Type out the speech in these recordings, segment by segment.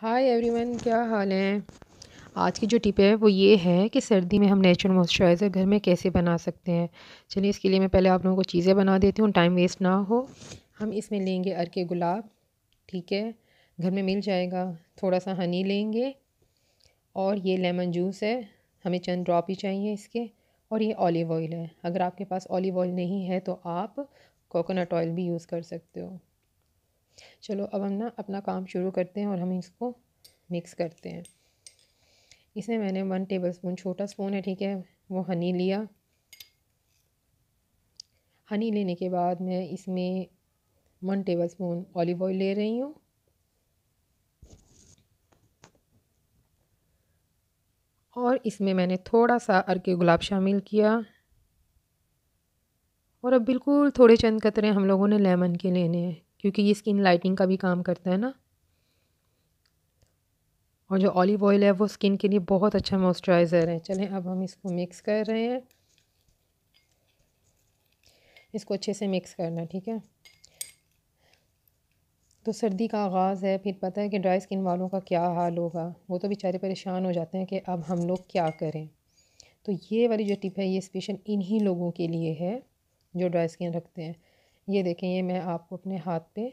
hi everyone क्या हाल है आज की जो टिप है वो ये है कि सर्दी में हम नेचुरल मॉइस्चराइज़र घर में कैसे बना सकते हैं चलिए इसके लिए मैं पहले आप लोगों को चीज़ें बना देती हूँ टाइम वेस्ट ना हो हम इसमें लेंगे अरके गुलाब ठीक है घर में मिल जाएगा थोड़ा सा हनी लेंगे और ये लेमन जूस है हमें चंद ड्रॉप ही चाहिए इसके और ये ऑलिव ऑयल है अगर आपके पास ऑलिव ऑयल नहीं है तो आप कोकोनट ऑयल भी यूज़ कर सकते हो चलो अब हम ना अपना काम शुरू करते हैं और हम इसको मिक्स करते हैं इसमें मैंने वन टेबल स्पून छोटा स्पून है ठीक है वो हनी लिया हनी लेने के बाद मैं इसमें one tablespoon olive oil ले रही हूँ और इसमें मैंने थोड़ा सा अर्के गुलाब शामिल किया और अब बिल्कुल थोड़े चंद कतरे हम लोगों ने लेमन के लेने हैं क्योंकि ये स्किन लाइटिंग का भी काम करता है ना और जो ऑलिव ऑयल है वो स्किन के लिए बहुत अच्छा मॉइस्चराइज़र है चलें अब हम इसको मिक्स कर रहे हैं इसको अच्छे से मिक्स करना ठीक है तो सर्दी का आगाज़ है फिर पता है कि ड्राई स्किन वालों का क्या हाल होगा वो तो बेचारे परेशान हो जाते हैं कि अब हम लोग क्या करें तो ये वाली जो टिप है ये स्पेशल इन्हीं लोगों के लिए है जो ड्राई स्किन रखते हैं ये देखें ये मैं आपको अपने हाथ पे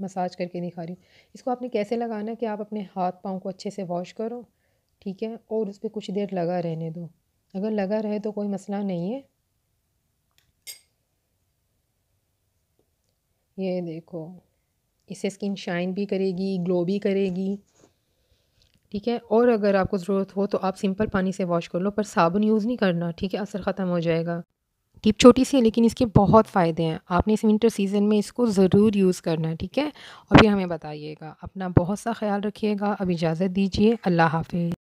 मसाज करके दिखा रही हूँ इसको आपने कैसे लगाना है कि आप अपने हाथ पाँव को अच्छे से वॉश करो ठीक है और उस पर कुछ देर लगा रहने दो अगर लगा रहे तो कोई मसला नहीं है ये देखो इससे स्किन शाइन भी करेगी ग्लो भी करेगी ठीक है और अगर आपको ज़रूरत हो तो आप सिंपल पानी से वॉश कर लो पर साबुन यूज़ नहीं करना ठीक है असर ख़त्म हो जाएगा टिप छोटी सी है लेकिन इसके बहुत फ़ायदे हैं आपने इस विंटर सीज़न में इसको ज़रूर यूज़ करना है ठीक है और फिर हमें बताइएगा अपना बहुत सा ख्याल रखिएगा अब इजाज़त दीजिए अल्लाह हाफिज़